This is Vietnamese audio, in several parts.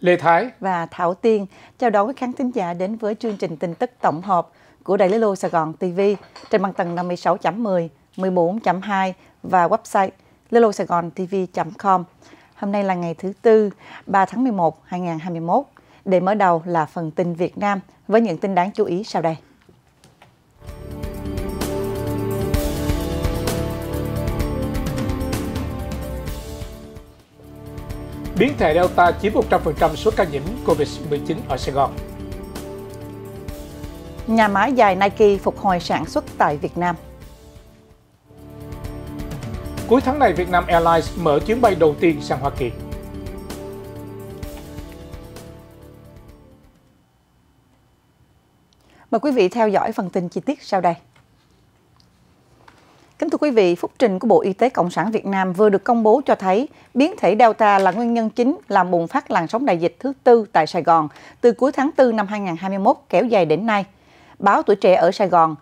Lê Thái và Thảo Tiên chào đón các khán thính giả đến với chương trình tin tức tổng hợp của Đài Lý Lô Sài Gòn TV trên băng tầng 56.10, 14.2 và website lelosaigontv.com. Hôm nay là ngày thứ Tư, 3 tháng 11, 2021. Để mở đầu là phần tin Việt Nam với những tin đáng chú ý sau đây. Biến thể Delta chiếm 100% số ca nhiễm COVID-19 ở Sài Gòn. Nhà máy giày Nike phục hồi sản xuất tại Việt Nam. Cuối tháng này, Vietnam Airlines mở chuyến bay đầu tiên sang Hoa Kỳ. Mời quý vị theo dõi phần tin chi tiết sau đây. Kính thưa quý vị, phúc trình của Bộ Y tế Cộng sản Việt Nam vừa được công bố cho thấy biến thể Delta là nguyên nhân chính làm bùng phát làn sóng đại dịch thứ tư tại Sài Gòn từ cuối tháng 4 năm 2021 kéo dài đến nay. Báo Tuổi Trẻ ở Sài Gòn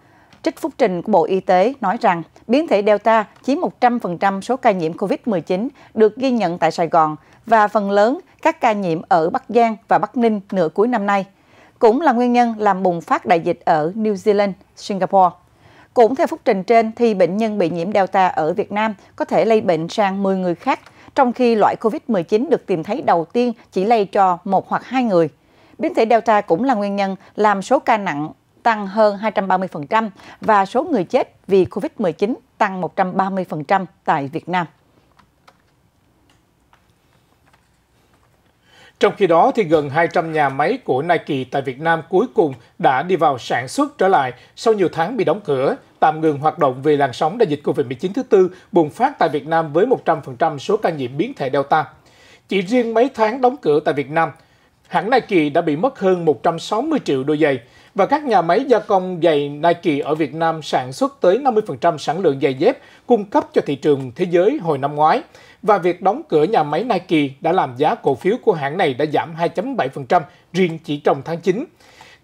trích phúc trình của Bộ Y tế nói rằng biến thể Delta chiếm 100% số ca nhiễm COVID-19 được ghi nhận tại Sài Gòn và phần lớn các ca nhiễm ở Bắc Giang và Bắc Ninh nửa cuối năm nay, cũng là nguyên nhân làm bùng phát đại dịch ở New Zealand, Singapore. Cũng theo phúc trình trên thì bệnh nhân bị nhiễm Delta ở Việt Nam có thể lây bệnh sang 10 người khác, trong khi loại COVID-19 được tìm thấy đầu tiên chỉ lây cho một hoặc hai người. Biến thể Delta cũng là nguyên nhân làm số ca nặng tăng hơn 230% và số người chết vì COVID-19 tăng 130% tại Việt Nam. Trong khi đó, thì gần 200 nhà máy của Nike tại Việt Nam cuối cùng đã đi vào sản xuất trở lại sau nhiều tháng bị đóng cửa, tạm ngừng hoạt động vì làn sóng đại dịch COVID-19 thứ tư bùng phát tại Việt Nam với 100% số ca nhiễm biến thể Delta. Chỉ riêng mấy tháng đóng cửa tại Việt Nam, hãng Nike đã bị mất hơn 160 triệu đôi giày, và các nhà máy gia công giày Nike ở Việt Nam sản xuất tới 50% sản lượng giày dép cung cấp cho thị trường thế giới hồi năm ngoái. Và việc đóng cửa nhà máy Nike đã làm giá cổ phiếu của hãng này đã giảm 2.7% riêng chỉ trong tháng 9.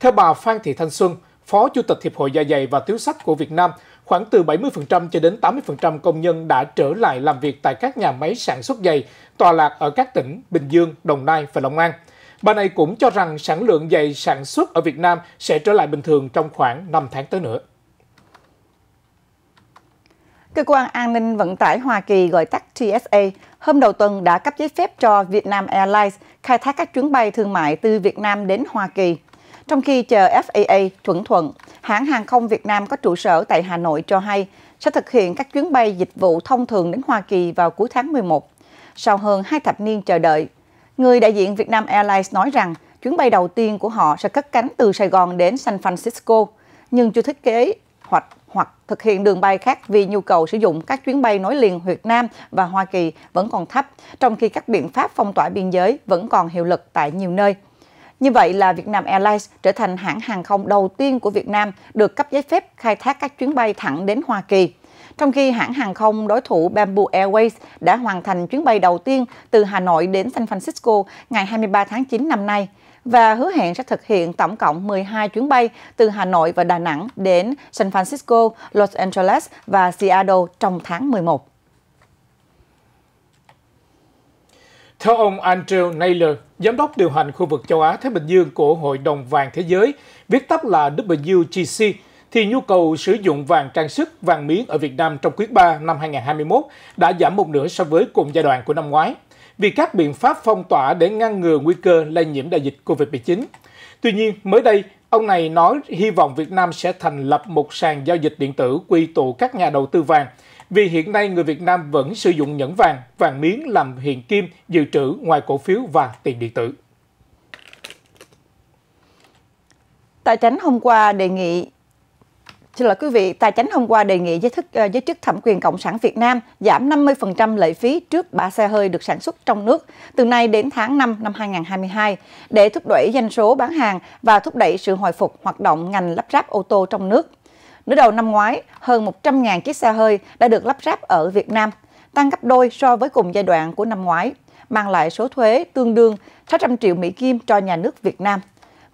Theo bà Phan Thị Thanh Xuân, Phó Chủ tịch Hiệp hội da giày và Tiếu sách của Việt Nam, khoảng từ 70% cho đến 80% công nhân đã trở lại làm việc tại các nhà máy sản xuất giày tọa lạc ở các tỉnh Bình Dương, Đồng Nai và Long An. Bà này cũng cho rằng sản lượng giày sản xuất ở Việt Nam sẽ trở lại bình thường trong khoảng 5 tháng tới nữa. Cơ quan an ninh vận tải Hoa Kỳ gọi tắt TSA hôm đầu tuần đã cấp giấy phép cho Vietnam Airlines khai thác các chuyến bay thương mại từ Việt Nam đến Hoa Kỳ. Trong khi chờ FAA chuẩn thuận, hãng hàng không Việt Nam có trụ sở tại Hà Nội cho hay sẽ thực hiện các chuyến bay dịch vụ thông thường đến Hoa Kỳ vào cuối tháng 11. Sau hơn hai thập niên chờ đợi, Người đại diện Vietnam Airlines nói rằng chuyến bay đầu tiên của họ sẽ cất cánh từ Sài Gòn đến San Francisco, nhưng chưa thiết kế hoặc hoặc thực hiện đường bay khác vì nhu cầu sử dụng các chuyến bay nối liền Việt Nam và Hoa Kỳ vẫn còn thấp, trong khi các biện pháp phong tỏa biên giới vẫn còn hiệu lực tại nhiều nơi. Như vậy là Vietnam Airlines trở thành hãng hàng không đầu tiên của Việt Nam được cấp giấy phép khai thác các chuyến bay thẳng đến Hoa Kỳ. Trong khi hãng hàng không đối thủ Bamboo Airways đã hoàn thành chuyến bay đầu tiên từ Hà Nội đến San Francisco ngày 23 tháng 9 năm nay và hứa hẹn sẽ thực hiện tổng cộng 12 chuyến bay từ Hà Nội và Đà Nẵng đến San Francisco, Los Angeles và Seattle trong tháng 11. Theo ông Andrew Naylor, giám đốc điều hành khu vực châu Á Thái Bình Dương của Hội đồng Vàng Thế giới, viết tắt là WGC, thì nhu cầu sử dụng vàng trang sức, vàng miếng ở Việt Nam trong quý 3 năm 2021 đã giảm một nửa so với cùng giai đoạn của năm ngoái vì các biện pháp phong tỏa để ngăn ngừa nguy cơ lây nhiễm đại dịch COVID-19. Tuy nhiên, mới đây, ông này nói hy vọng Việt Nam sẽ thành lập một sàn giao dịch điện tử quy tụ các nhà đầu tư vàng, vì hiện nay người Việt Nam vẫn sử dụng nhẫn vàng, vàng miếng làm hiện kim, dự trữ ngoài cổ phiếu và tiền điện tử. Tài chính hôm qua đề nghị Xin lỗi quý vị, Tài chính hôm qua đề nghị giới, thức, ờ, giới chức thẩm quyền Cộng sản Việt Nam giảm 50% lệ phí trước bã xe hơi được sản xuất trong nước từ nay đến tháng 5 năm 2022 để thúc đẩy doanh số bán hàng và thúc đẩy sự hồi phục hoạt động ngành lắp ráp ô tô trong nước. Nửa đầu năm ngoái, hơn 100.000 chiếc xe hơi đã được lắp ráp ở Việt Nam, tăng gấp đôi so với cùng giai đoạn của năm ngoái, mang lại số thuế tương đương 600 triệu Mỹ Kim cho nhà nước Việt Nam.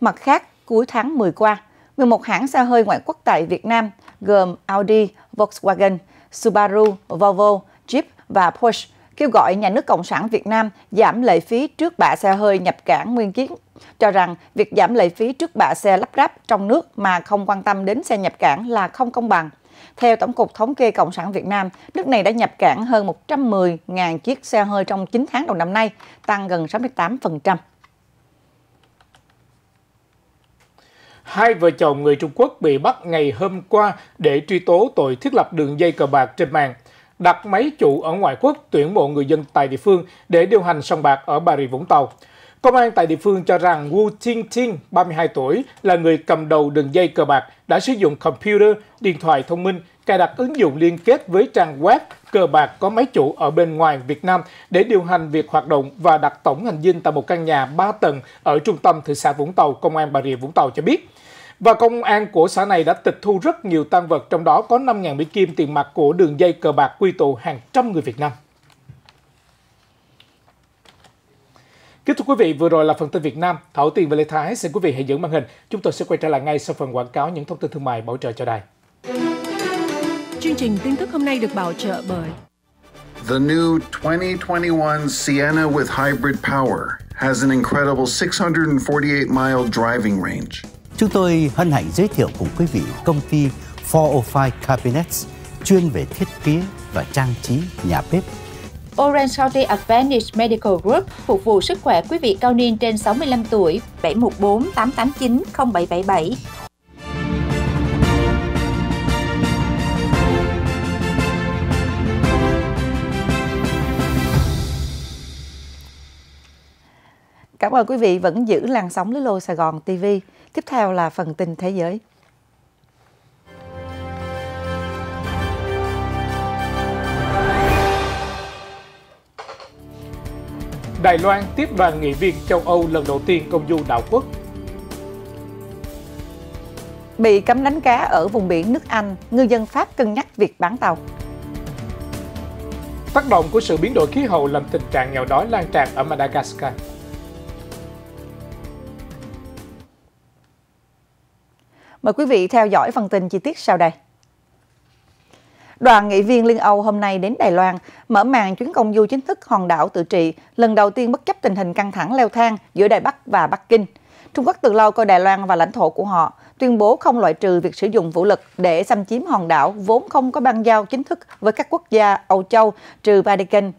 Mặt khác, cuối tháng 10 qua, 11 hãng xe hơi ngoại quốc tại Việt Nam gồm Audi, Volkswagen, Subaru, Volvo, Jeep và Porsche kêu gọi nhà nước Cộng sản Việt Nam giảm lệ phí trước bạ xe hơi nhập cảng nguyên kiến, cho rằng việc giảm lệ phí trước bạ xe lắp ráp trong nước mà không quan tâm đến xe nhập cảng là không công bằng. Theo Tổng cục Thống kê Cộng sản Việt Nam, nước này đã nhập cảng hơn 110.000 chiếc xe hơi trong 9 tháng đầu năm nay, tăng gần 68%. Hai vợ chồng người Trung Quốc bị bắt ngày hôm qua để truy tố tội thiết lập đường dây cờ bạc trên mạng, đặt máy chủ ở ngoại quốc tuyển mộ người dân tại địa phương để điều hành sòng bạc ở Bà Rịa Vũng Tàu. Công an tại địa phương cho rằng Wu Ting-ting, 32 tuổi, là người cầm đầu đường dây cờ bạc, đã sử dụng computer, điện thoại thông minh, cài đặt ứng dụng liên kết với trang web cờ bạc có máy chủ ở bên ngoài Việt Nam để điều hành việc hoạt động và đặt tổng hành dinh tại một căn nhà 3 tầng ở trung tâm thị xã Vũng Tàu, Công an Bà Rịa Vũng Tàu cho biết. Và công an của xã này đã tịch thu rất nhiều tăng vật, trong đó có 5.000 Mỹ Kim tiền mặt của đường dây cờ bạc quy tụ hàng trăm người Việt Nam. Kính thưa quý vị, vừa rồi là phần tin Việt Nam. Thảo Tiền và Lê Thái xin quý vị hãy giữ màn hình. Chúng tôi sẽ quay trở lại ngay sau phần quảng cáo những thông tin thương mại bảo trợ cho đài. Chương trình tin tức hôm nay được bảo trợ bởi The new 2021 Sienna with hybrid power has an incredible 648 mile driving range. Chúng tôi hân hạnh giới thiệu cùng quý vị công ty 405 Cabinets chuyên về thiết kế và trang trí nhà bếp. Orange County Advantage Medical Group phục vụ sức khỏe quý vị cao niên trên 65 tuổi 714 889 0777. Cảm ơn quý vị vẫn giữ làn sóng lô Sài Gòn TV. Tiếp theo là phần tin thế giới. Đài Loan tiếp đoàn nghị viên châu Âu lần đầu tiên công du đảo quốc. Bị cấm đánh cá ở vùng biển nước Anh, ngư dân Pháp cân nhắc việc bán tàu. Tác động của sự biến đổi khí hậu làm tình trạng nghèo đói lan tràn ở Madagascar. Mời quý vị theo dõi phần tin chi tiết sau đây. Đoàn nghị viên Liên Âu hôm nay đến Đài Loan mở màn chuyến công du chính thức hòn đảo tự trị, lần đầu tiên bất chấp tình hình căng thẳng leo thang giữa Đài Bắc và Bắc Kinh. Trung Quốc từ lâu coi Đài Loan và lãnh thổ của họ, tuyên bố không loại trừ việc sử dụng vũ lực để xâm chiếm hòn đảo vốn không có băng giao chính thức với các quốc gia Âu Châu trừ Vatican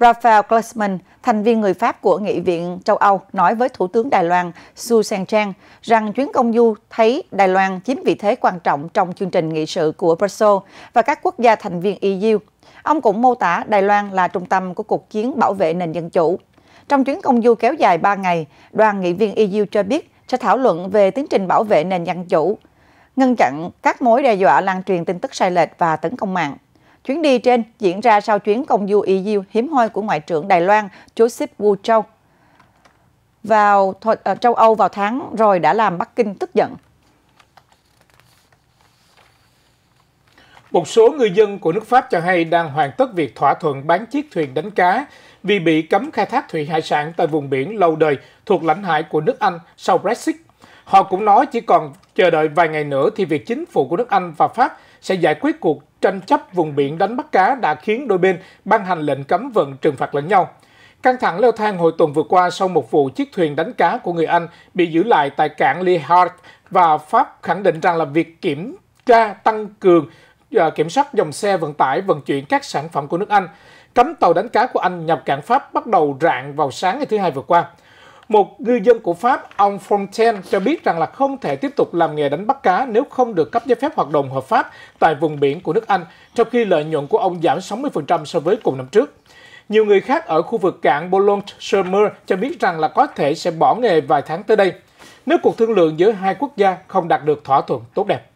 Rafael Glucksmann, thành viên người Pháp của Nghị viện châu Âu, nói với Thủ tướng Đài Loan Su Sang Trang rằng chuyến công du thấy Đài Loan chiếm vị thế quan trọng trong chương trình nghị sự của Brussels và các quốc gia thành viên EU. Ông cũng mô tả Đài Loan là trung tâm của cuộc chiến bảo vệ nền dân chủ. Trong chuyến công du kéo dài 3 ngày, đoàn nghị viên EU cho biết sẽ thảo luận về tiến trình bảo vệ nền dân chủ, ngăn chặn các mối đe dọa lan truyền tin tức sai lệch và tấn công mạng. Chuyến đi trên diễn ra sau chuyến công du EU hiếm hoi của Ngoại trưởng Đài Loan Joseph Wu Châu vào ờ, châu Âu vào tháng rồi đã làm Bắc Kinh tức giận. Một số người dân của nước Pháp cho hay đang hoàn tất việc thỏa thuận bán chiếc thuyền đánh cá vì bị cấm khai thác thủy hải sản tại vùng biển lâu đời thuộc lãnh hải của nước Anh sau Brexit. Họ cũng nói chỉ còn chờ đợi vài ngày nữa thì việc chính phủ của nước Anh và Pháp sẽ giải quyết cuộc tranh chấp vùng biển đánh bắt cá đã khiến đôi bên ban hành lệnh cấm vận trừng phạt lẫn nhau. Căng thẳng leo thang hồi tuần vừa qua sau một vụ chiếc thuyền đánh cá của người Anh bị giữ lại tại cảng Le Hart và Pháp khẳng định rằng là việc kiểm tra tăng cường à, kiểm soát dòng xe vận tải vận chuyển các sản phẩm của nước Anh. Cấm tàu đánh cá của Anh nhập cảng Pháp bắt đầu rạng vào sáng ngày thứ hai vừa qua. Một ngư dân của Pháp, ông Fontaine, cho biết rằng là không thể tiếp tục làm nghề đánh bắt cá nếu không được cấp giấy phép hoạt động hợp pháp tại vùng biển của nước Anh, trong khi lợi nhuận của ông giảm 60% so với cùng năm trước. Nhiều người khác ở khu vực cảng Boulogne-sur-Mer cho biết rằng là có thể sẽ bỏ nghề vài tháng tới đây, nếu cuộc thương lượng giữa hai quốc gia không đạt được thỏa thuận tốt đẹp.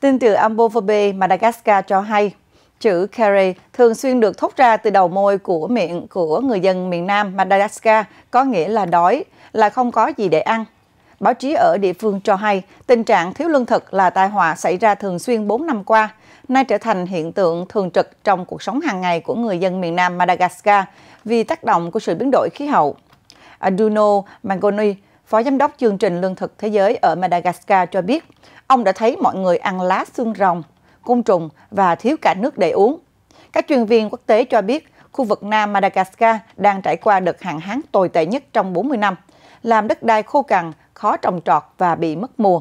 Tin từ Ambofobe, Madagascar cho hay, Chữ curry thường xuyên được thốt ra từ đầu môi của miệng của người dân miền Nam Madagascar, có nghĩa là đói, là không có gì để ăn. Báo chí ở địa phương cho hay, tình trạng thiếu lương thực là tai họa xảy ra thường xuyên 4 năm qua, nay trở thành hiện tượng thường trực trong cuộc sống hàng ngày của người dân miền Nam Madagascar vì tác động của sự biến đổi khí hậu. Aduno Mangoni, Phó Giám đốc chương trình Lương thực Thế giới ở Madagascar cho biết, ông đã thấy mọi người ăn lá xương rồng côn trùng và thiếu cả nước để uống. Các chuyên viên quốc tế cho biết khu vực Nam Madagascar đang trải qua đợt hạn hán tồi tệ nhất trong 40 năm, làm đất đai khô cằn, khó trồng trọt và bị mất mùa.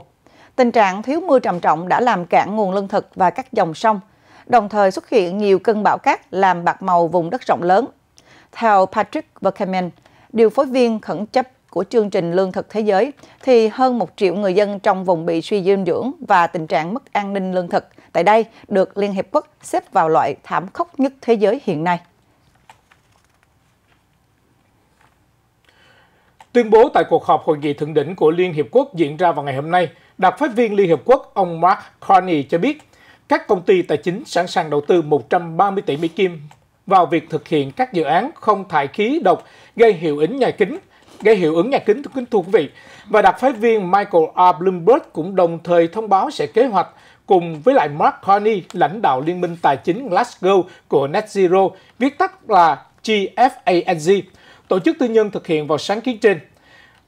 Tình trạng thiếu mưa trầm trọng đã làm cạn nguồn lương thực và các dòng sông, đồng thời xuất hiện nhiều cơn bão cát làm bạc màu vùng đất rộng lớn. Theo Patrick Verkeman, điều phối viên khẩn chấp của chương trình lương thực thế giới, thì hơn 1 triệu người dân trong vùng bị suy dinh dưỡng và tình trạng mất an ninh lương thực tại đây được Liên Hiệp Quốc xếp vào loại thảm khốc nhất thế giới hiện nay. Tuyên bố tại cuộc họp hội nghị thượng đỉnh của Liên Hiệp Quốc diễn ra vào ngày hôm nay, đặc phái viên Liên Hiệp Quốc ông Mark Carney cho biết các công ty tài chính sẵn sàng đầu tư 130 tỷ Mỹ Kim vào việc thực hiện các dự án không thải khí độc gây hiệu ứng nhà kính, gây hiệu ứng nhà kính kính thưa quý vị. Và đặc phái viên Michael R. Bloomberg cũng đồng thời thông báo sẽ kế hoạch cùng với lại Mark Carney, lãnh đạo Liên minh Tài chính Glasgow của Net Zero, viết tắt là GFANZ, tổ chức tư nhân thực hiện vào sáng kiến trên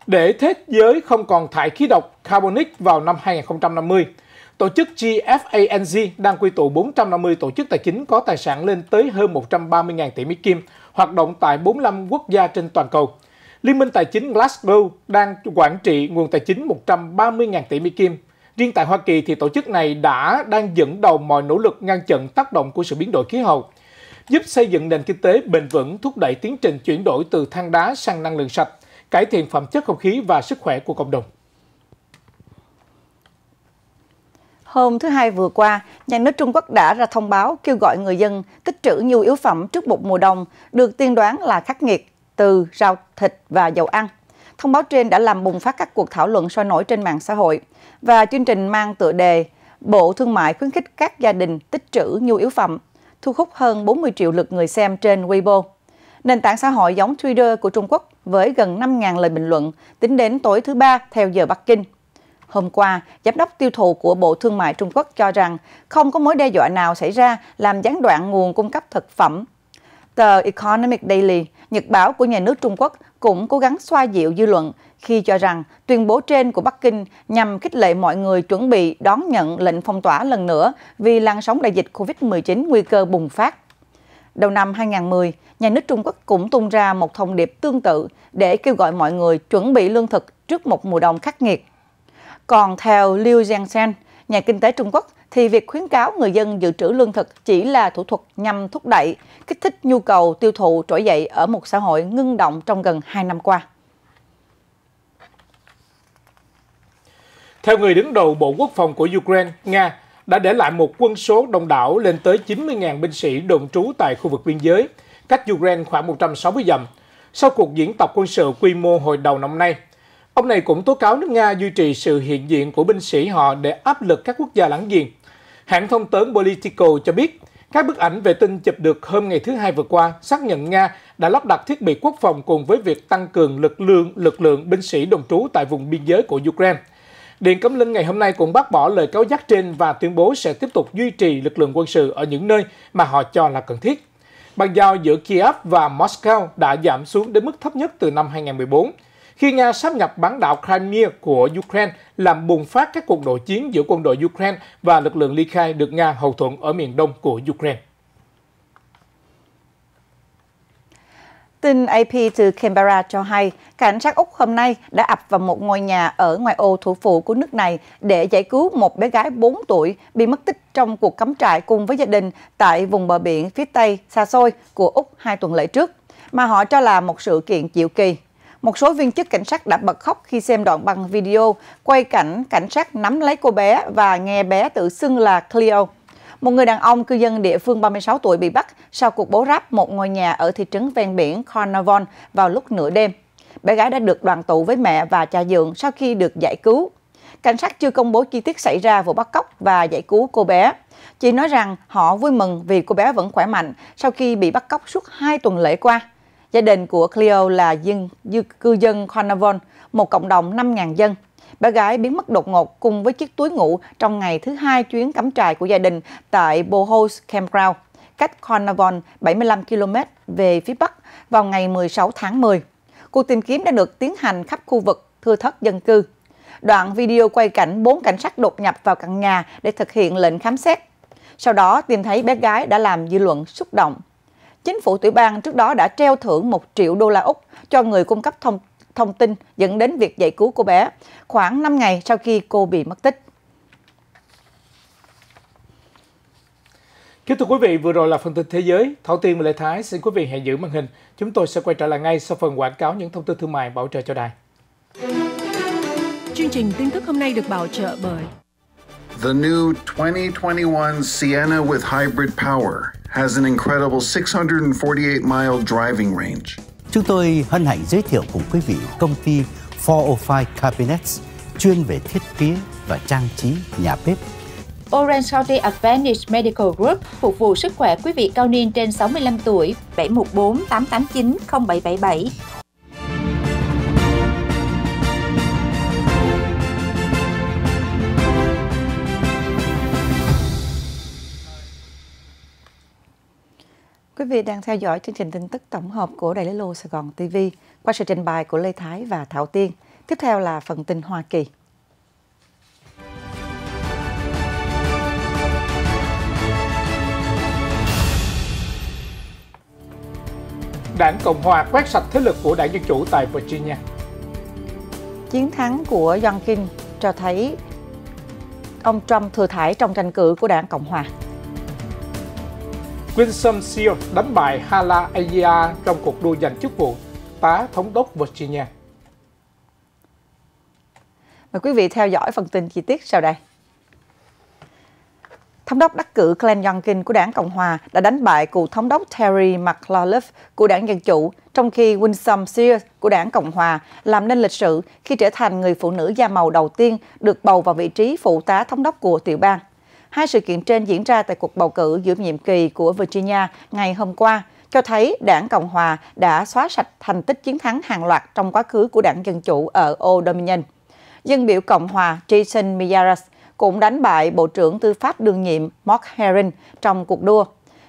để thế giới không còn thải khí độc carbonic vào năm 2050. Tổ chức GFANZ đang quy tụ 450 tổ chức tài chính có tài sản lên tới hơn 130.000 tỷ Mỹ Kim, hoạt động tại 45 quốc gia trên toàn cầu. Liên minh tài chính Glasgow đang quản trị nguồn tài chính 130.000 tỷ Mỹ Kim Riêng tại Hoa Kỳ thì tổ chức này đã đang dẫn đầu mọi nỗ lực ngăn chặn tác động của sự biến đổi khí hậu, giúp xây dựng nền kinh tế bền vững, thúc đẩy tiến trình chuyển đổi từ than đá sang năng lượng sạch, cải thiện phẩm chất không khí và sức khỏe của cộng đồng. Hôm thứ Hai vừa qua, nhà nước Trung Quốc đã ra thông báo kêu gọi người dân tích trữ nhiều yếu phẩm trước một mùa đông, được tiên đoán là khắc nghiệt từ rau, thịt và dầu ăn. Thông báo trên đã làm bùng phát các cuộc thảo luận sôi nổi trên mạng xã hội và chương trình mang tựa đề Bộ Thương mại khuyến khích các gia đình tích trữ nhu yếu phẩm, thu hút hơn 40 triệu lượt người xem trên Weibo. Nền tảng xã hội giống Twitter của Trung Quốc với gần 5.000 lời bình luận tính đến tối thứ Ba theo giờ Bắc Kinh. Hôm qua, giám đốc tiêu thụ của Bộ Thương mại Trung Quốc cho rằng không có mối đe dọa nào xảy ra làm gián đoạn nguồn cung cấp thực phẩm. Tờ Economic Daily Nhật báo của nhà nước Trung Quốc cũng cố gắng xoa dịu dư luận khi cho rằng tuyên bố trên của Bắc Kinh nhằm khích lệ mọi người chuẩn bị đón nhận lệnh phong tỏa lần nữa vì làn sóng đại dịch COVID-19 nguy cơ bùng phát. Đầu năm 2010, nhà nước Trung Quốc cũng tung ra một thông điệp tương tự để kêu gọi mọi người chuẩn bị lương thực trước một mùa đông khắc nghiệt. Còn theo Liu Jiangshan, nhà kinh tế Trung Quốc, thì việc khuyến cáo người dân dự trữ lương thực chỉ là thủ thuật nhằm thúc đẩy, kích thích nhu cầu tiêu thụ trỗi dậy ở một xã hội ngưng động trong gần 2 năm qua. Theo người đứng đầu Bộ Quốc phòng của Ukraine, Nga đã để lại một quân số đông đảo lên tới 90.000 binh sĩ đồn trú tại khu vực biên giới, cách Ukraine khoảng 160 dặm, sau cuộc diễn tập quân sự quy mô hồi đầu năm nay. Ông này cũng tố cáo nước Nga duy trì sự hiện diện của binh sĩ họ để áp lực các quốc gia láng giềng Hãng thông tấn Politico cho biết, các bức ảnh vệ tinh chụp được hôm ngày thứ hai vừa qua xác nhận Nga đã lắp đặt thiết bị quốc phòng cùng với việc tăng cường lực lượng lực lượng binh sĩ đồng trú tại vùng biên giới của Ukraine. Điện Cấm Linh ngày hôm nay cũng bác bỏ lời cáo giác trên và tuyên bố sẽ tiếp tục duy trì lực lượng quân sự ở những nơi mà họ cho là cần thiết. Bàn giao giữa Kiev và Moscow đã giảm xuống đến mức thấp nhất từ năm 2014 khi Nga sáp nhập bán đảo Crimea của Ukraine làm bùng phát các cuộc nội chiến giữa quân đội Ukraine và lực lượng ly khai được Nga hậu thuẫn ở miền đông của Ukraine. Tin AP từ Canberra cho hay, cảnh sát Úc hôm nay đã ập vào một ngôi nhà ở ngoại ô thủ phủ của nước này để giải cứu một bé gái 4 tuổi bị mất tích trong cuộc cắm trại cùng với gia đình tại vùng bờ biển phía Tây xa xôi của Úc hai tuần lễ trước, mà họ cho là một sự kiện diệu kỳ một số viên chức cảnh sát đã bật khóc khi xem đoạn băng video quay cảnh cảnh sát nắm lấy cô bé và nghe bé tự xưng là Cleo. Một người đàn ông cư dân địa phương 36 tuổi bị bắt sau cuộc bố ráp một ngôi nhà ở thị trấn ven biển Carnarvon vào lúc nửa đêm. Bé gái đã được đoàn tụ với mẹ và cha dượng sau khi được giải cứu. Cảnh sát chưa công bố chi tiết xảy ra vụ bắt cóc và giải cứu cô bé. Chỉ nói rằng họ vui mừng vì cô bé vẫn khỏe mạnh sau khi bị bắt cóc suốt 2 tuần lễ qua. Gia đình của Cleo là dân, dư, cư dân Carnarvon, một cộng đồng 5.000 dân. Bé gái biến mất đột ngột cùng với chiếc túi ngủ trong ngày thứ hai chuyến cắm trại của gia đình tại Bohos Campground, cách Carnarvon 75 km về phía Bắc vào ngày 16 tháng 10. Cuộc tìm kiếm đã được tiến hành khắp khu vực thưa thất dân cư. Đoạn video quay cảnh bốn cảnh sát đột nhập vào căn nhà để thực hiện lệnh khám xét. Sau đó tìm thấy bé gái đã làm dư luận xúc động chính phủ tiểu bang trước đó đã treo thưởng 1 triệu đô la Úc cho người cung cấp thông thông tin dẫn đến việc giải cứu cô bé khoảng 5 ngày sau khi cô bị mất tích. Kính thưa quý vị, vừa rồi là phần tin thế giới. Thảo Tiên và Lê Thái xin quý vị hãy giữ màn hình. Chúng tôi sẽ quay trở lại ngay sau phần quảng cáo những thông tin thương mại bảo trợ cho đài. Chương trình tin tức hôm nay được bảo trợ bởi The new 2021 Sienna with hybrid power has an incredible 648 mile driving range. Chúng tôi hân hạnh giới thiệu cùng quý vị công ty 405 Cabinets chuyên về thiết kế và trang trí nhà bếp. Orange County Advantage Medical Group phục vụ sức khỏe quý vị cao niên trên 65 tuổi 714 889 0777 quý vị đang theo dõi chương trình tin tức tổng hợp của Đài Lý Lô Sài Gòn TV qua sự trình bày của Lê Thái và Thảo Tiên. Tiếp theo là phần tin Hoa Kỳ. Đảng Cộng Hòa quét sạch thế lực của Đảng Dân Chủ tại Virginia. Chiến thắng của Youngkin cho thấy ông Trump thừa thải trong tranh cử của Đảng Cộng Hòa. Winston Seal đánh bại Hala Aya trong cuộc đua giành chức vụ tá thống đốc Virginia. Mời quý vị theo dõi phần tin chi tiết sau đây. Thống đốc đắc cử Glenn Youngkin của đảng Cộng hòa đã đánh bại cựu thống đốc Terry McAuliffe của đảng Dân Chủ, trong khi Winsome Sears của đảng Cộng hòa làm nên lịch sử khi trở thành người phụ nữ da màu đầu tiên được bầu vào vị trí phụ tá thống đốc của tiểu bang. Hai sự kiện trên diễn ra tại cuộc bầu cử giữa nhiệm kỳ của Virginia ngày hôm qua, cho thấy đảng Cộng Hòa đã xóa sạch thành tích chiến thắng hàng loạt trong quá khứ của đảng Dân Chủ ở Old Dominion. Dân biểu Cộng Hòa Jason Miyaras cũng đánh bại Bộ trưởng Tư pháp đương nhiệm Mark Herring trong cuộc đua.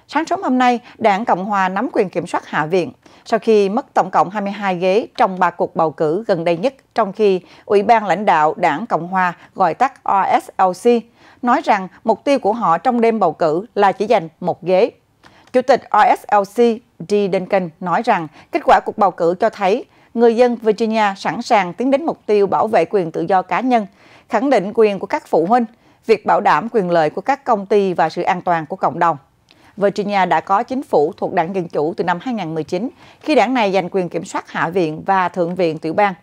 Sáng sớm hôm nay, đảng Cộng Hòa nắm quyền kiểm soát Hạ viện sau khi mất tổng cộng 22 ghế trong ba cuộc bầu cử gần đây nhất, trong khi Ủy ban lãnh đạo đảng Cộng Hòa gọi tắt RSLC nói rằng mục tiêu của họ trong đêm bầu cử là chỉ giành một ghế. Chủ tịch RSLC D. Duncan nói rằng kết quả cuộc bầu cử cho thấy người dân Virginia sẵn sàng tiến đến mục tiêu bảo vệ quyền tự do cá nhân, khẳng định quyền của các phụ huynh, việc bảo đảm quyền lợi của các công ty và sự an toàn của cộng đồng. Virginia đã có chính phủ thuộc đảng Dân Chủ từ năm 2019, khi đảng này giành quyền kiểm soát Hạ viện và Thượng viện tiểu bang.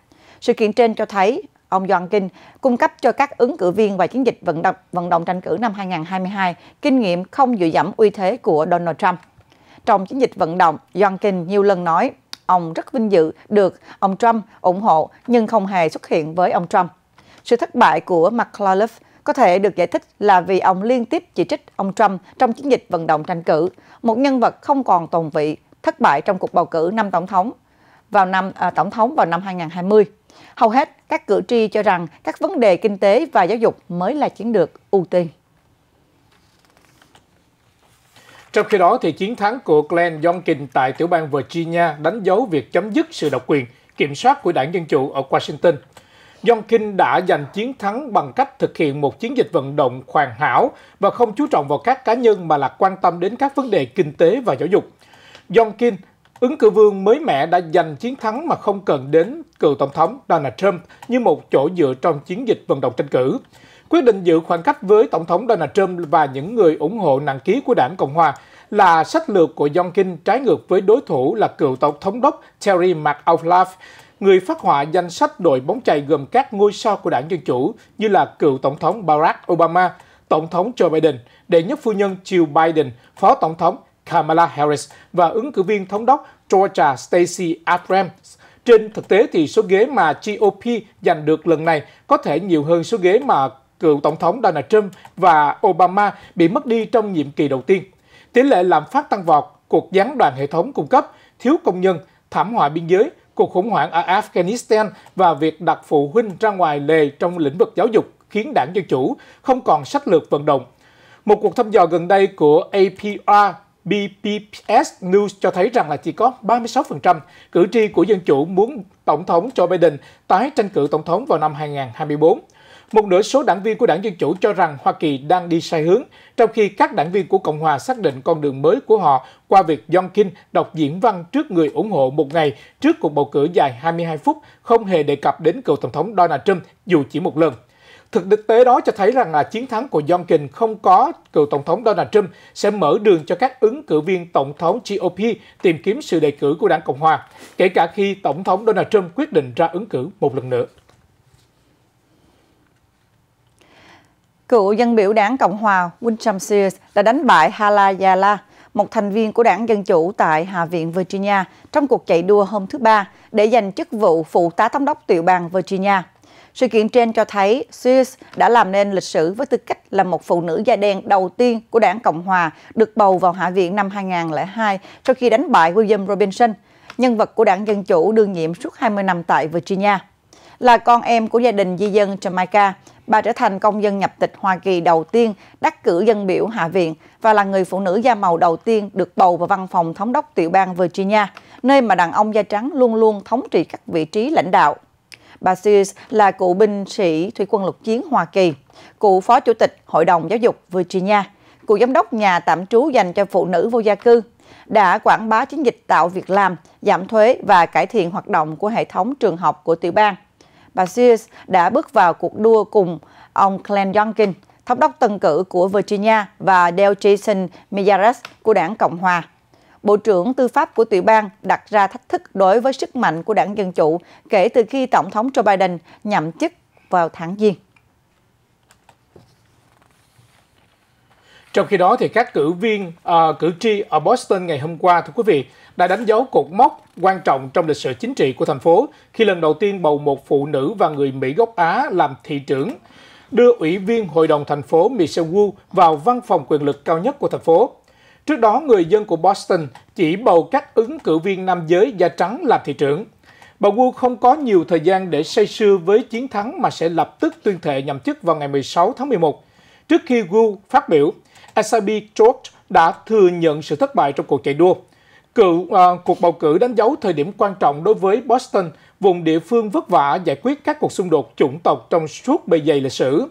Sự kiện trên cho thấy ông Doan Kinh cung cấp cho các ứng cử viên và chiến dịch vận động, vận động tranh cử năm 2022 kinh nghiệm không dựa dẫm uy thế của Donald Trump. Trong chiến dịch vận động, Doan Kinh nhiều lần nói ông rất vinh dự được ông Trump ủng hộ nhưng không hề xuất hiện với ông Trump. Sự thất bại của McAuliffe có thể được giải thích là vì ông liên tiếp chỉ trích ông Trump trong chiến dịch vận động tranh cử, một nhân vật không còn tồn vị, thất bại trong cuộc bầu cử năm tổng thống vào năm à, tổng thống vào năm 2020. Hầu hết, các cử tri cho rằng các vấn đề kinh tế và giáo dục mới là chiến lược ưu tiên. Trong khi đó, thì chiến thắng của Glenn Youngkin tại tiểu bang Virginia đánh dấu việc chấm dứt sự độc quyền, kiểm soát của đảng Dân Chủ ở Washington. Youngkin đã giành chiến thắng bằng cách thực hiện một chiến dịch vận động hoàn hảo và không chú trọng vào các cá nhân mà là quan tâm đến các vấn đề kinh tế và giáo dục. Youngkin Ứng cử vương mới mẻ đã giành chiến thắng mà không cần đến cựu tổng thống Donald Trump như một chỗ dựa trong chiến dịch vận động tranh cử. Quyết định giữ khoảng cách với tổng thống Donald Trump và những người ủng hộ nặng ký của đảng Cộng hòa là sách lược của Youngkin trái ngược với đối thủ là cựu tổng thống đốc Terry McAuliffe, người phát họa danh sách đội bóng chày gồm các ngôi sao của đảng Dân Chủ như là cựu tổng thống Barack Obama, tổng thống Joe Biden, đệ nhất phu nhân Jill Biden, phó tổng thống Kamala Harris và ứng cử viên thống đốc Georgia Stacey Abrams. Trên thực tế thì số ghế mà GOP giành được lần này có thể nhiều hơn số ghế mà cựu Tổng thống Donald Trump và Obama bị mất đi trong nhiệm kỳ đầu tiên. Tỷ lệ lạm phát tăng vọt, cuộc gián đoạn hệ thống cung cấp, thiếu công nhân, thảm họa biên giới, cuộc khủng hoảng ở Afghanistan và việc đặt phụ huynh ra ngoài lề trong lĩnh vực giáo dục khiến đảng Dân Chủ không còn sách lược vận động. Một cuộc thăm dò gần đây của APR BPS News cho thấy rằng là chỉ có 36% cử tri của Dân Chủ muốn Tổng thống Joe Biden tái tranh cử Tổng thống vào năm 2024. Một nửa số đảng viên của đảng Dân Chủ cho rằng Hoa Kỳ đang đi sai hướng, trong khi các đảng viên của Cộng hòa xác định con đường mới của họ qua việc John King đọc diễn văn trước người ủng hộ một ngày trước cuộc bầu cử dài 22 phút, không hề đề cập đến cựu Tổng thống Donald Trump dù chỉ một lần. Thực tế đó cho thấy rằng là chiến thắng của Johnson không có cựu Tổng thống Donald Trump sẽ mở đường cho các ứng cử viên Tổng thống GOP tìm kiếm sự đề cử của đảng Cộng Hòa, kể cả khi Tổng thống Donald Trump quyết định ra ứng cử một lần nữa. Cựu dân biểu đảng Cộng Hòa Winston Sears đã đánh bại Hala Yala, một thành viên của đảng Dân Chủ tại Hạ viện Virginia trong cuộc chạy đua hôm thứ Ba để giành chức vụ phụ tá thống đốc tiểu bang Virginia. Sự kiện trên cho thấy Suisse đã làm nên lịch sử với tư cách là một phụ nữ da đen đầu tiên của đảng Cộng Hòa được bầu vào Hạ viện năm 2002 sau khi đánh bại William Robinson, nhân vật của đảng Dân Chủ đương nhiệm suốt 20 năm tại Virginia. Là con em của gia đình di dân Jamaica, bà trở thành công dân nhập tịch Hoa Kỳ đầu tiên đắc cử dân biểu Hạ viện và là người phụ nữ da màu đầu tiên được bầu vào văn phòng thống đốc tiểu bang Virginia, nơi mà đàn ông da trắng luôn luôn thống trị các vị trí lãnh đạo. Bà Sears là cựu binh sĩ thủy quân lục chiến Hoa Kỳ, cựu phó chủ tịch Hội đồng Giáo dục Virginia, cựu giám đốc nhà tạm trú dành cho phụ nữ vô gia cư, đã quảng bá chiến dịch tạo việc làm, giảm thuế và cải thiện hoạt động của hệ thống trường học của tiểu bang. Bà Sears đã bước vào cuộc đua cùng ông Glenn Youngkin, thống đốc tân cử của Virginia và Dale Jason Mijares của đảng Cộng Hòa Bộ trưởng Tư pháp của tiểu bang đặt ra thách thức đối với sức mạnh của đảng Dân Chủ kể từ khi Tổng thống Joe Biden nhậm chức vào tháng Giêng. Trong khi đó, thì các cử viên uh, cử tri ở Boston ngày hôm qua, thưa quý vị, đã đánh dấu cột mốc quan trọng trong lịch sử chính trị của thành phố khi lần đầu tiên bầu một phụ nữ và người Mỹ gốc Á làm thị trưởng, đưa ủy viên hội đồng thành phố Michelle Wu vào văn phòng quyền lực cao nhất của thành phố. Trước đó, người dân của Boston chỉ bầu các ứng cử viên nam giới da trắng làm thị trưởng. Bà Wu không có nhiều thời gian để say sưa với chiến thắng mà sẽ lập tức tuyên thệ nhậm chức vào ngày 16 tháng 11. Trước khi Wu phát biểu, Asabi George đã thừa nhận sự thất bại trong cuộc chạy đua. Cựu, uh, cuộc bầu cử đánh dấu thời điểm quan trọng đối với Boston, vùng địa phương vất vả giải quyết các cuộc xung đột chủng tộc trong suốt bề dày lịch sử.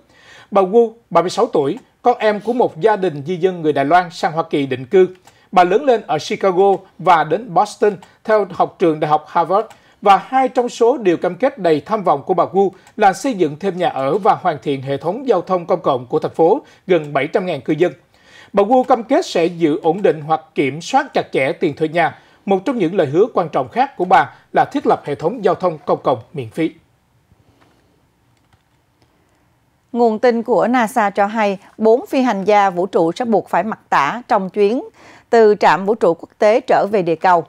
Bà Wu, 36 tuổi, con em của một gia đình di dân người Đài Loan sang Hoa Kỳ định cư. Bà lớn lên ở Chicago và đến Boston theo học trường Đại học Harvard và hai trong số điều cam kết đầy tham vọng của bà Wu là xây dựng thêm nhà ở và hoàn thiện hệ thống giao thông công cộng của thành phố gần 700.000 cư dân. Bà Wu cam kết sẽ giữ ổn định hoặc kiểm soát chặt chẽ tiền thuê nhà. Một trong những lời hứa quan trọng khác của bà là thiết lập hệ thống giao thông công cộng miễn phí. Nguồn tin của NASA cho hay bốn phi hành gia vũ trụ sẽ buộc phải mặc tả trong chuyến từ trạm vũ trụ quốc tế trở về địa cầu.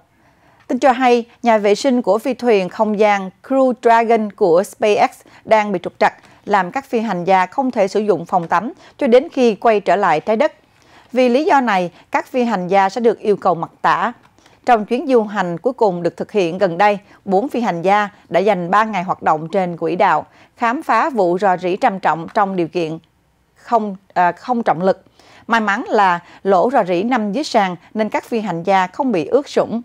Tin cho hay, nhà vệ sinh của phi thuyền không gian Crew Dragon của SpaceX đang bị trục trặc, làm các phi hành gia không thể sử dụng phòng tắm cho đến khi quay trở lại trái đất. Vì lý do này, các phi hành gia sẽ được yêu cầu mặc tả trong chuyến du hành cuối cùng được thực hiện gần đây, bốn phi hành gia đã dành 3 ngày hoạt động trên quỹ đạo, khám phá vụ rò rỉ trầm trọng trong điều kiện không à, không trọng lực. May mắn là lỗ rò rỉ nằm dưới sàn nên các phi hành gia không bị ướt sũng.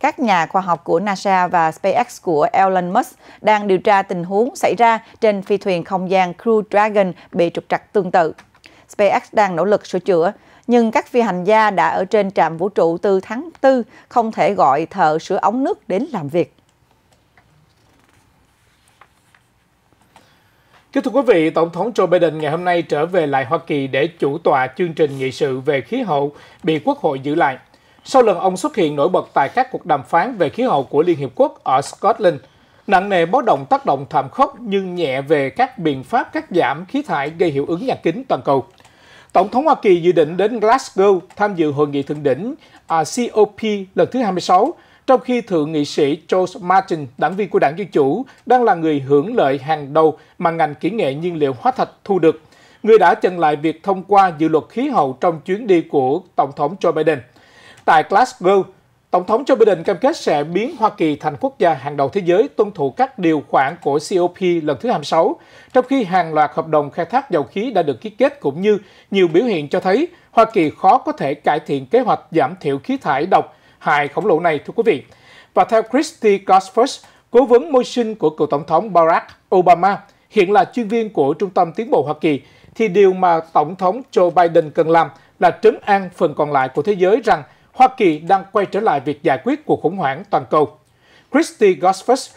Các nhà khoa học của NASA và SpaceX của Elon Musk đang điều tra tình huống xảy ra trên phi thuyền không gian Crew Dragon bị trục trặc tương tự. SpaceX đang nỗ lực sửa chữa nhưng các phi hành gia đã ở trên trạm vũ trụ từ tháng 4 không thể gọi thợ sửa ống nước đến làm việc. Kính thưa quý vị, Tổng thống Joe Biden ngày hôm nay trở về lại Hoa Kỳ để chủ tọa chương trình nghị sự về khí hậu bị Quốc hội giữ lại. Sau lần ông xuất hiện nổi bật tại các cuộc đàm phán về khí hậu của Liên Hiệp Quốc ở Scotland, nặng nề báo động tác động thảm khốc nhưng nhẹ về các biện pháp cắt giảm khí thải gây hiệu ứng nhà kính toàn cầu. Tổng thống Hoa Kỳ dự định đến Glasgow tham dự hội nghị thượng đỉnh à, COP lần thứ 26, trong khi Thượng nghị sĩ George Martin, đảng viên của đảng Dân Chủ, đang là người hưởng lợi hàng đầu mà ngành kỹ nghệ nhiên liệu hóa thạch thu được. Người đã chần lại việc thông qua dự luật khí hậu trong chuyến đi của Tổng thống Joe Biden. Tại Glasgow, Tổng thống Joe Biden cam kết sẽ biến Hoa Kỳ thành quốc gia hàng đầu thế giới tuân thủ các điều khoản của COP lần thứ 26, trong khi hàng loạt hợp đồng khai thác dầu khí đã được ký kết cũng như nhiều biểu hiện cho thấy Hoa Kỳ khó có thể cải thiện kế hoạch giảm thiểu khí thải độc hại khổng lồ này, thưa quý vị. Và theo Christy Gosford, cố vấn môi sinh của cựu Tổng thống Barack Obama, hiện là chuyên viên của Trung tâm Tiến bộ Hoa Kỳ, thì điều mà Tổng thống Joe Biden cần làm là trấn an phần còn lại của thế giới rằng – Hoa Kỳ đang quay trở lại việc giải quyết cuộc khủng hoảng toàn cầu. Christy Gosford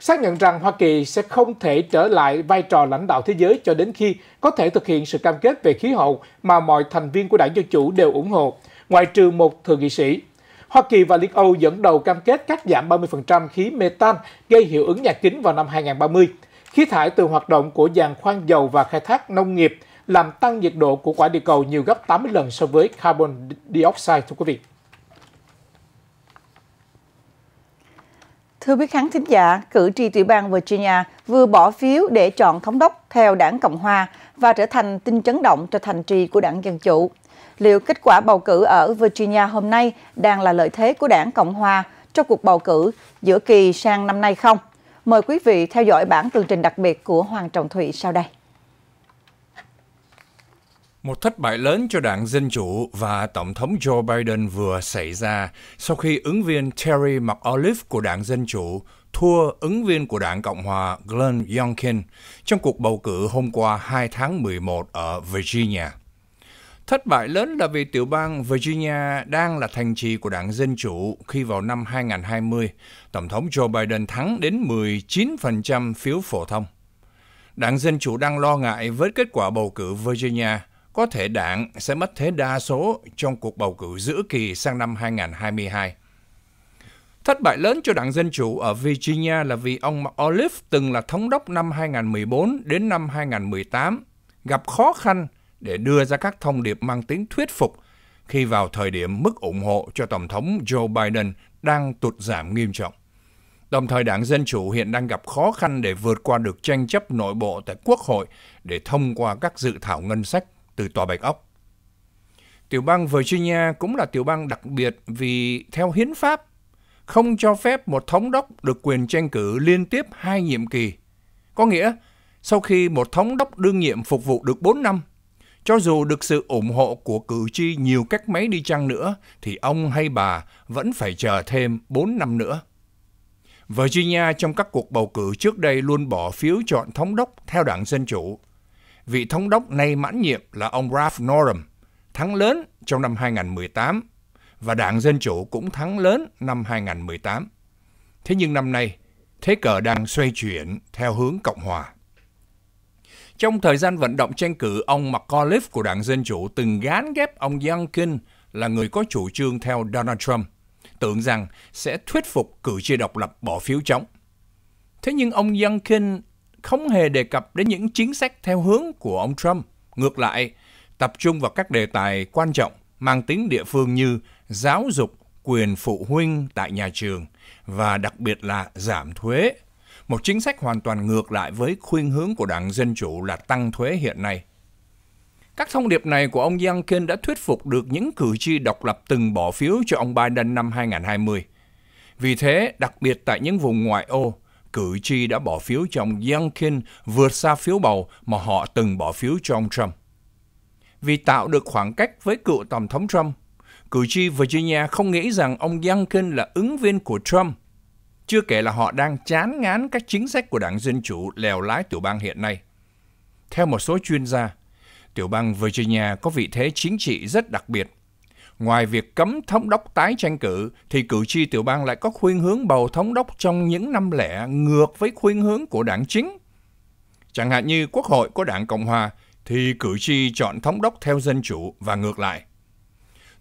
xác nhận rằng Hoa Kỳ sẽ không thể trở lại vai trò lãnh đạo thế giới cho đến khi có thể thực hiện sự cam kết về khí hậu mà mọi thành viên của đảng Dân Chủ đều ủng hộ, ngoại trừ một thượng nghị sĩ. Hoa Kỳ và Liên Âu dẫn đầu cam kết cắt giảm 30% khí metan gây hiệu ứng nhà kính vào năm 2030. Khí thải từ hoạt động của giàn khoan dầu và khai thác nông nghiệp làm tăng nhiệt độ của quả địa cầu nhiều gấp 80 lần so với carbon dioxide, thưa quý vị. Thưa quý khán thính giả, cử tri tiểu bang Virginia vừa bỏ phiếu để chọn thống đốc theo đảng Cộng Hòa và trở thành tin chấn động cho thành trì của đảng Dân Chủ. Liệu kết quả bầu cử ở Virginia hôm nay đang là lợi thế của đảng Cộng Hòa cho cuộc bầu cử giữa kỳ sang năm nay không? Mời quý vị theo dõi bản tường trình đặc biệt của Hoàng Trọng Thụy sau đây. Một thất bại lớn cho đảng Dân Chủ và Tổng thống Joe Biden vừa xảy ra sau khi ứng viên Terry McAuliffe của đảng Dân Chủ thua ứng viên của đảng Cộng hòa Glenn Youngkin trong cuộc bầu cử hôm qua 2 tháng 11 ở Virginia. Thất bại lớn là vì tiểu bang Virginia đang là thành trì của đảng Dân Chủ khi vào năm 2020, Tổng thống Joe Biden thắng đến 19% phiếu phổ thông. Đảng Dân Chủ đang lo ngại với kết quả bầu cử Virginia – có thể đảng sẽ mất thế đa số trong cuộc bầu cử giữa kỳ sang năm 2022. Thất bại lớn cho đảng Dân Chủ ở Virginia là vì ông Olive từng là thống đốc năm 2014 đến năm 2018, gặp khó khăn để đưa ra các thông điệp mang tính thuyết phục khi vào thời điểm mức ủng hộ cho Tổng thống Joe Biden đang tụt giảm nghiêm trọng. Đồng thời đảng Dân Chủ hiện đang gặp khó khăn để vượt qua được tranh chấp nội bộ tại Quốc hội để thông qua các dự thảo ngân sách từ tòa Bạch Ốc. Tiểu bang Virginia cũng là tiểu bang đặc biệt vì theo hiến pháp không cho phép một thống đốc được quyền tranh cử liên tiếp hai nhiệm kỳ. Có nghĩa, sau khi một thống đốc đương nhiệm phục vụ được 4 năm, cho dù được sự ủng hộ của cử tri nhiều cách mấy đi chăng nữa, thì ông hay bà vẫn phải chờ thêm 4 năm nữa. Virginia trong các cuộc bầu cử trước đây luôn bỏ phiếu chọn thống đốc theo đảng Dân Chủ vị thống đốc nay mãn nhiệm là ông Ralph Northam, thắng lớn trong năm 2018 và Đảng Dân Chủ cũng thắng lớn năm 2018. Thế nhưng năm nay, thế cờ đang xoay chuyển theo hướng Cộng Hòa. Trong thời gian vận động tranh cử, ông McAuliffe của Đảng Dân Chủ từng gán ghép ông Youngkin là người có chủ trương theo Donald Trump, tưởng rằng sẽ thuyết phục cử tri độc lập bỏ phiếu chống. Thế nhưng ông Youngkin không hề đề cập đến những chính sách theo hướng của ông Trump. Ngược lại, tập trung vào các đề tài quan trọng mang tính địa phương như giáo dục, quyền phụ huynh tại nhà trường và đặc biệt là giảm thuế. Một chính sách hoàn toàn ngược lại với khuyên hướng của Đảng Dân Chủ là tăng thuế hiện nay. Các thông điệp này của ông Youngkin đã thuyết phục được những cử tri độc lập từng bỏ phiếu cho ông Biden năm 2020. Vì thế, đặc biệt tại những vùng ngoại ô, cử tri đã bỏ phiếu cho ông Youngkin vượt xa phiếu bầu mà họ từng bỏ phiếu cho ông Trump. Vì tạo được khoảng cách với cựu Tổng thống Trump, cử tri Virginia không nghĩ rằng ông Youngkin là ứng viên của Trump. Chưa kể là họ đang chán ngán các chính sách của đảng Dân Chủ lèo lái tiểu bang hiện nay. Theo một số chuyên gia, tiểu bang Virginia có vị thế chính trị rất đặc biệt – ngoài việc cấm thống đốc tái tranh cử, thì cử tri tiểu bang lại có khuyên hướng bầu thống đốc trong những năm lẻ ngược với khuyên hướng của đảng chính. Chẳng hạn như Quốc hội của đảng Cộng Hòa, thì cử tri chọn thống đốc theo dân chủ và ngược lại.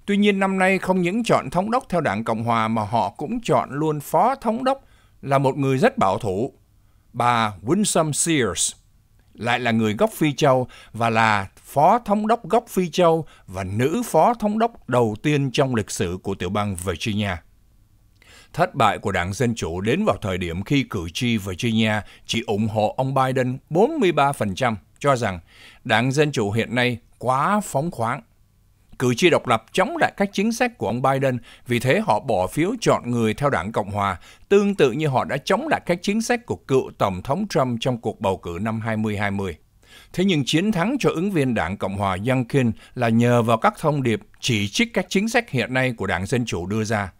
Tuy nhiên năm nay không những chọn thống đốc theo đảng Cộng Hòa mà họ cũng chọn luôn phó thống đốc là một người rất bảo thủ, bà Winsome Sears lại là người gốc Phi Châu và là phó thống đốc gốc Phi Châu và nữ phó thống đốc đầu tiên trong lịch sử của tiểu bang Virginia. Thất bại của đảng Dân Chủ đến vào thời điểm khi cử tri Virginia chỉ ủng hộ ông Biden 43%, cho rằng đảng Dân Chủ hiện nay quá phóng khoáng. Cử tri độc lập chống lại các chính sách của ông Biden, vì thế họ bỏ phiếu chọn người theo đảng Cộng Hòa, tương tự như họ đã chống lại các chính sách của cựu Tổng thống Trump trong cuộc bầu cử năm 2020. Thế nhưng chiến thắng cho ứng viên đảng Cộng hòa Youngkin là nhờ vào các thông điệp chỉ trích các chính sách hiện nay của đảng Dân Chủ đưa ra.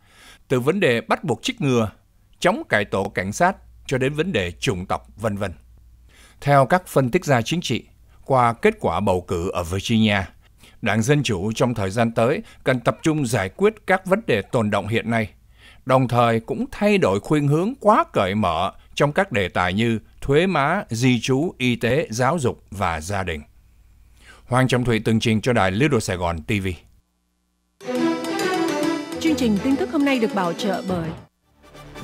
Từ vấn đề bắt buộc chích ngừa, chống cải tổ cảnh sát cho đến vấn đề chủng tộc, vân vân. Theo các phân tích gia chính trị, qua kết quả bầu cử ở Virginia, Đảng Dân Chủ trong thời gian tới cần tập trung giải quyết các vấn đề tồn động hiện nay, đồng thời cũng thay đổi khuyên hướng quá cởi mở trong các đề tài như thuế má, di trú, y tế, giáo dục và gia đình. Hoàng Trọng Thụy tường trình cho đài Lưu Lido Sài Gòn TV. Chương trình tin tức hôm nay được bảo trợ bởi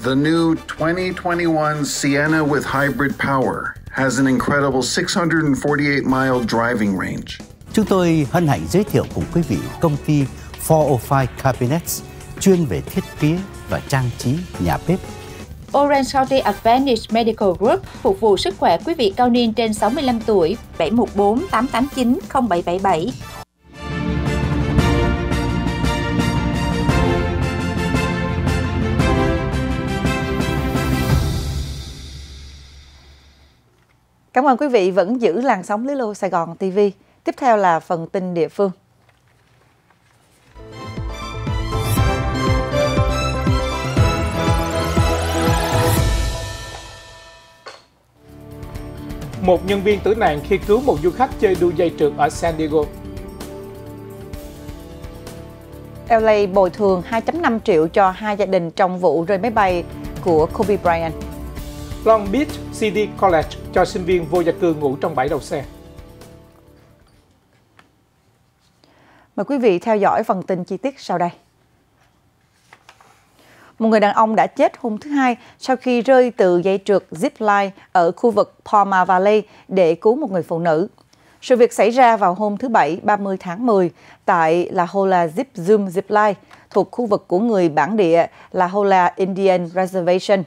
The new 2021 Sienna with hybrid power has an incredible 648 mile driving range. Chúng tôi hân hạnh giới thiệu cùng quý vị công ty 405 Cabinets chuyên về thiết kế và trang trí nhà bếp. Orange County Advantage Medical Group phục vụ sức khỏe quý vị cao niên trên 65 tuổi 714 889 0777. Cảm ơn quý vị vẫn giữ làn sóng Lý Lô Sài Gòn TV. Tiếp theo là phần tin địa phương. Một nhân viên tử nạn khi cứu một du khách chơi đu dây trượt ở San Diego. LA bồi thường 2.5 triệu cho hai gia đình trong vụ rơi máy bay của Kobe Bryant. Long Beach City College cho sinh viên vô gia cư ngủ trong bãi đầu xe. Mời quý vị theo dõi phần tin chi tiết sau đây. Một người đàn ông đã chết hôm thứ Hai sau khi rơi từ dây trượt zipline ở khu vực Palma Valley để cứu một người phụ nữ. Sự việc xảy ra vào hôm thứ Bảy 30 tháng 10 tại La Jolla Zip Zoom Zipline thuộc khu vực của người bản địa La Jolla Indian Reservation.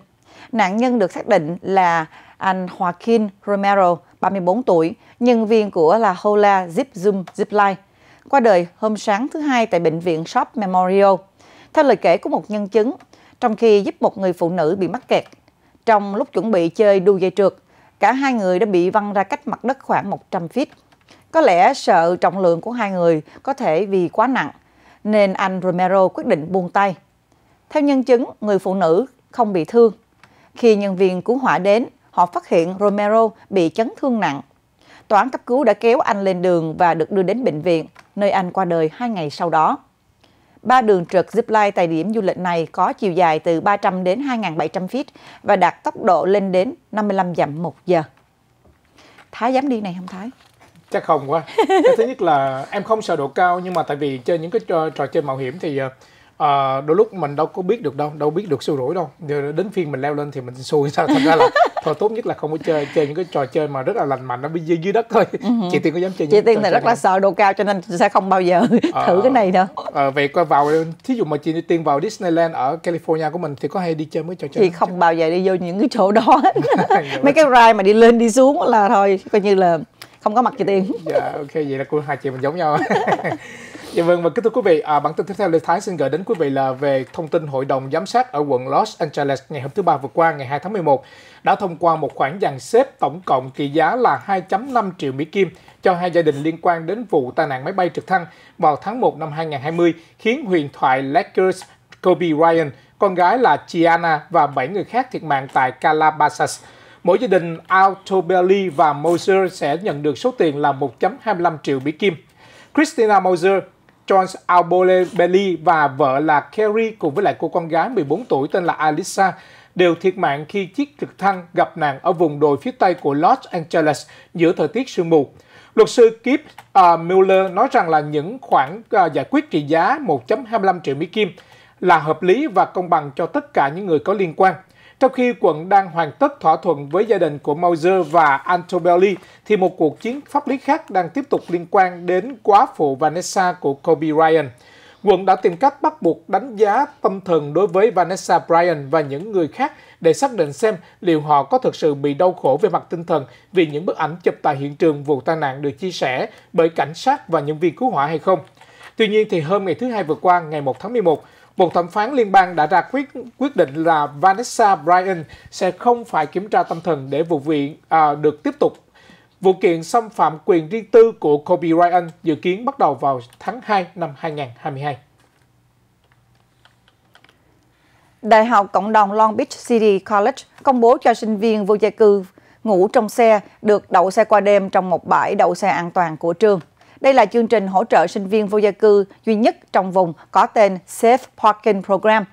Nạn nhân được xác định là anh Joaquin Romero, 34 tuổi, nhân viên của La Jolla Zip Zoom Zipline qua đời hôm sáng thứ hai tại bệnh viện Shop Memorial. Theo lời kể của một nhân chứng, trong khi giúp một người phụ nữ bị mắc kẹt, trong lúc chuẩn bị chơi đu dây trượt, cả hai người đã bị văng ra cách mặt đất khoảng 100 feet. Có lẽ sợ trọng lượng của hai người có thể vì quá nặng, nên anh Romero quyết định buông tay. Theo nhân chứng, người phụ nữ không bị thương. Khi nhân viên cứu hỏa đến, họ phát hiện Romero bị chấn thương nặng toán cấp cứu đã kéo anh lên đường và được đưa đến bệnh viện, nơi anh qua đời hai ngày sau đó. Ba đường trượt zipline tại điểm du lịch này có chiều dài từ 300 đến 2.700 feet và đạt tốc độ lên đến 55 dặm một giờ. Thái dám đi này không Thái? Chắc không quá. cái thứ nhất là em không sợ độ cao nhưng mà tại vì chơi những cái trò, trò chơi mạo hiểm thì ờ, à, đôi lúc mình đâu có biết được đâu đâu biết được xui rủi đâu đến phiên mình leo lên thì mình xui sao thật ra là thôi tốt nhất là không có chơi chơi những cái trò chơi mà rất là lành mạnh ở dưới dưới đất thôi uh-huh. chị tiên có dám chơi chị tiên này rất này. là sợ độ cao cho nên sẽ không bao giờ à, thử cái này đâu à, vậy coi vào thí dụ mà chị tiên vào Disneyland ở California của mình thì có hay đi chơi mấy trò chơi thì không chứ? bao giờ đi vô những cái chỗ đó dạ, mấy cái ride mà đi lên đi xuống là thôi coi như là không có mặt chị tiên dạ ok vậy là cô hai chị mình giống nhau Dạ vâng và kính thưa quý vị, à, bản tin tiếp theo Lê Thái xin gửi đến quý vị là về thông tin hội đồng giám sát ở quận Los Angeles ngày hôm thứ ba vừa qua ngày 2 tháng 11 đã thông qua một khoản dàn xếp tổng cộng trị giá là 2.5 triệu Mỹ Kim cho hai gia đình liên quan đến vụ tai nạn máy bay trực thăng vào tháng 1 năm 2020 khiến huyền thoại Lakers Kobe Bryant, con gái là Gianna và 7 người khác thiệt mạng tại Calabasas. Mỗi gia đình Altobelli và Moser sẽ nhận được số tiền là 1.25 triệu Mỹ Kim. Christina Moser, Jones Alboli và vợ là Kerry cùng với lại cô con gái 14 tuổi tên là Alyssa đều thiệt mạng khi chiếc trực thăng gặp nạn ở vùng đồi phía tây của Los Angeles giữa thời tiết sương mù. Luật sư Kip uh, Mueller nói rằng là những khoản uh, giải quyết trị giá 1.25 triệu Mỹ Kim là hợp lý và công bằng cho tất cả những người có liên quan. Trong khi quận đang hoàn tất thỏa thuận với gia đình của Mauser và Antobelli, thì một cuộc chiến pháp lý khác đang tiếp tục liên quan đến quá phụ Vanessa của Kobe Ryan. Quận đã tìm cách bắt buộc đánh giá tâm thần đối với Vanessa Bryan và những người khác để xác định xem liệu họ có thực sự bị đau khổ về mặt tinh thần vì những bức ảnh chụp tại hiện trường vụ tai nạn được chia sẻ bởi cảnh sát và nhân viên cứu hỏa hay không. Tuy nhiên thì hôm ngày thứ hai vừa qua, ngày 1 tháng 11, một thẩm phán liên bang đã ra quyết quyết định là Vanessa Bryan sẽ không phải kiểm tra tâm thần để vụ viện à, được tiếp tục. Vụ kiện xâm phạm quyền riêng tư của Kobe Bryant dự kiến bắt đầu vào tháng 2 năm 2022. Đại học Cộng đồng Long Beach City College công bố cho sinh viên vô gia cư ngủ trong xe được đậu xe qua đêm trong một bãi đậu xe an toàn của trường. Đây là chương trình hỗ trợ sinh viên vô gia cư duy nhất trong vùng có tên Safe Parking Program.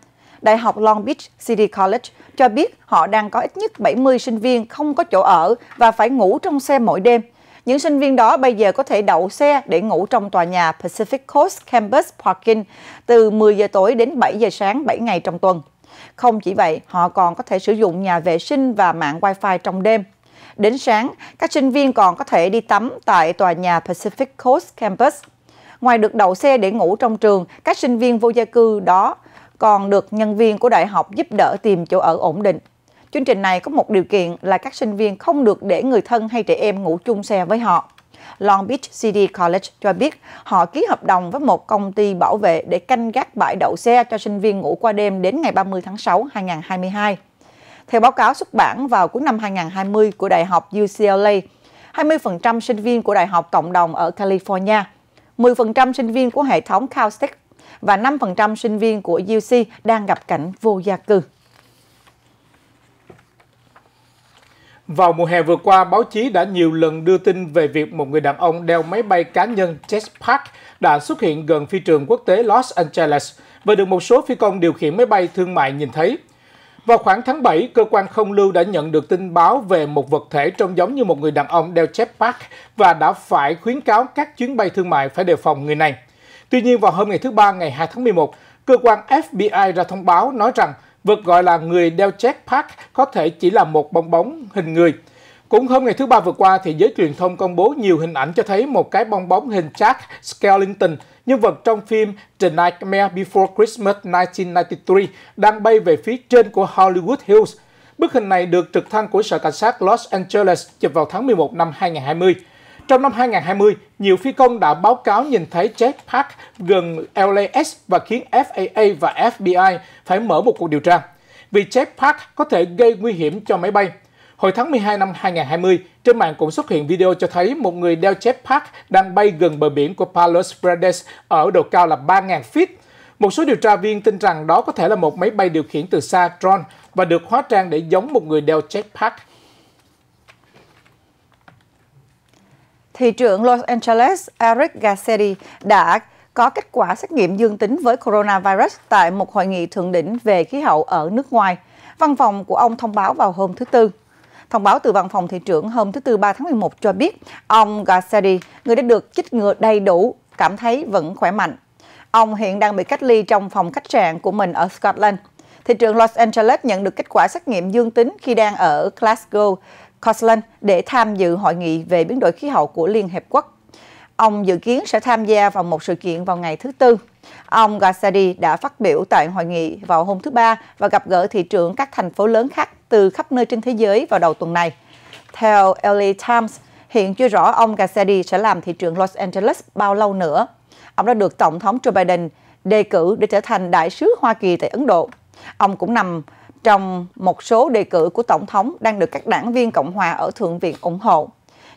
Đại học Long Beach City College cho biết họ đang có ít nhất 70 sinh viên không có chỗ ở và phải ngủ trong xe mỗi đêm. Những sinh viên đó bây giờ có thể đậu xe để ngủ trong tòa nhà Pacific Coast Campus Parking từ 10 giờ tối đến 7 giờ sáng 7 ngày trong tuần. Không chỉ vậy, họ còn có thể sử dụng nhà vệ sinh và mạng Wi-Fi trong đêm. Đến sáng, các sinh viên còn có thể đi tắm tại tòa nhà Pacific Coast Campus. Ngoài được đậu xe để ngủ trong trường, các sinh viên vô gia cư đó còn được nhân viên của đại học giúp đỡ tìm chỗ ở ổn định. Chương trình này có một điều kiện là các sinh viên không được để người thân hay trẻ em ngủ chung xe với họ. Long Beach City College cho biết họ ký hợp đồng với một công ty bảo vệ để canh gác bãi đậu xe cho sinh viên ngủ qua đêm đến ngày 30 tháng 6, 2022. Theo báo cáo xuất bản vào cuối năm 2020 của Đại học UCLA, 20% sinh viên của Đại học Cộng đồng ở California, 10% sinh viên của hệ thống Caltech và 5% sinh viên của UC đang gặp cảnh vô gia cư. Vào mùa hè vừa qua, báo chí đã nhiều lần đưa tin về việc một người đàn ông đeo máy bay cá nhân jetpack đã xuất hiện gần phi trường quốc tế Los Angeles và được một số phi công điều khiển máy bay thương mại nhìn thấy. Vào khoảng tháng 7, cơ quan không lưu đã nhận được tin báo về một vật thể trông giống như một người đàn ông đeo chép park và đã phải khuyến cáo các chuyến bay thương mại phải đề phòng người này. Tuy nhiên, vào hôm ngày thứ Ba ngày 2 tháng 11, cơ quan FBI ra thông báo nói rằng vật gọi là người đeo chép park có thể chỉ là một bong bóng hình người. Cũng hôm ngày thứ Ba vừa qua, thì giới truyền thông công bố nhiều hình ảnh cho thấy một cái bong bóng hình Jack Skellington Nhân vật trong phim The Nightmare Before Christmas 1993 đang bay về phía trên của Hollywood Hills. Bức hình này được trực thăng của Sở Cảnh sát Los Angeles chụp vào tháng 11 năm 2020. Trong năm 2020, nhiều phi công đã báo cáo nhìn thấy Jet Park gần LAX và khiến FAA và FBI phải mở một cuộc điều tra. Vì Jet Park có thể gây nguy hiểm cho máy bay. Hồi tháng 12 năm 2020, trên mạng cũng xuất hiện video cho thấy một người đeo jetpack đang bay gần bờ biển của Palos Verdes ở độ cao là 3.000 feet. Một số điều tra viên tin rằng đó có thể là một máy bay điều khiển từ xa drone và được hóa trang để giống một người đeo jetpack. Thị trưởng Los Angeles Eric Garcetti đã có kết quả xét nghiệm dương tính với coronavirus tại một hội nghị thượng đỉnh về khí hậu ở nước ngoài. Văn phòng của ông thông báo vào hôm thứ Tư. Thông báo từ Văn phòng Thị trưởng hôm thứ Tư 3 tháng 11 cho biết ông Gassadi, người đã được chích ngừa đầy đủ, cảm thấy vẫn khỏe mạnh. Ông hiện đang bị cách ly trong phòng khách sạn của mình ở Scotland. Thị trưởng Los Angeles nhận được kết quả xét nghiệm dương tính khi đang ở Glasgow, Scotland để tham dự hội nghị về biến đổi khí hậu của Liên Hiệp Quốc. Ông dự kiến sẽ tham gia vào một sự kiện vào ngày thứ Tư. Ông Gassadi đã phát biểu tại hội nghị vào hôm thứ Ba và gặp gỡ thị trưởng các thành phố lớn khác từ khắp nơi trên thế giới vào đầu tuần này. Theo LA Times, hiện chưa rõ ông Gassadi sẽ làm thị trưởng Los Angeles bao lâu nữa. Ông đã được Tổng thống Joe Biden đề cử để trở thành đại sứ Hoa Kỳ tại Ấn Độ. Ông cũng nằm trong một số đề cử của Tổng thống đang được các đảng viên Cộng hòa ở Thượng viện ủng hộ.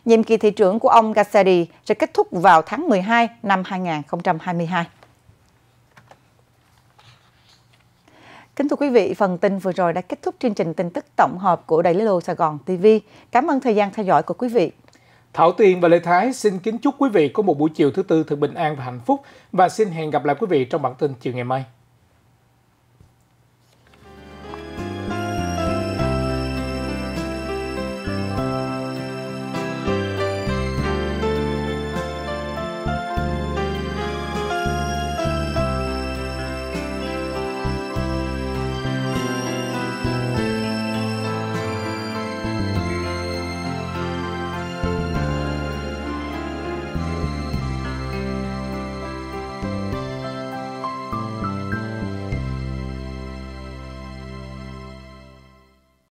Nhiệm kỳ thị trưởng của ông Gassadi sẽ kết thúc vào tháng 12 năm 2022. Kính thưa quý vị, phần tin vừa rồi đã kết thúc chương trình tin tức tổng hợp của Đài Lê Lô Sài Gòn TV. Cảm ơn thời gian theo dõi của quý vị. Thảo Tiên và Lê Thái xin kính chúc quý vị có một buổi chiều thứ tư thật bình an và hạnh phúc và xin hẹn gặp lại quý vị trong bản tin chiều ngày mai.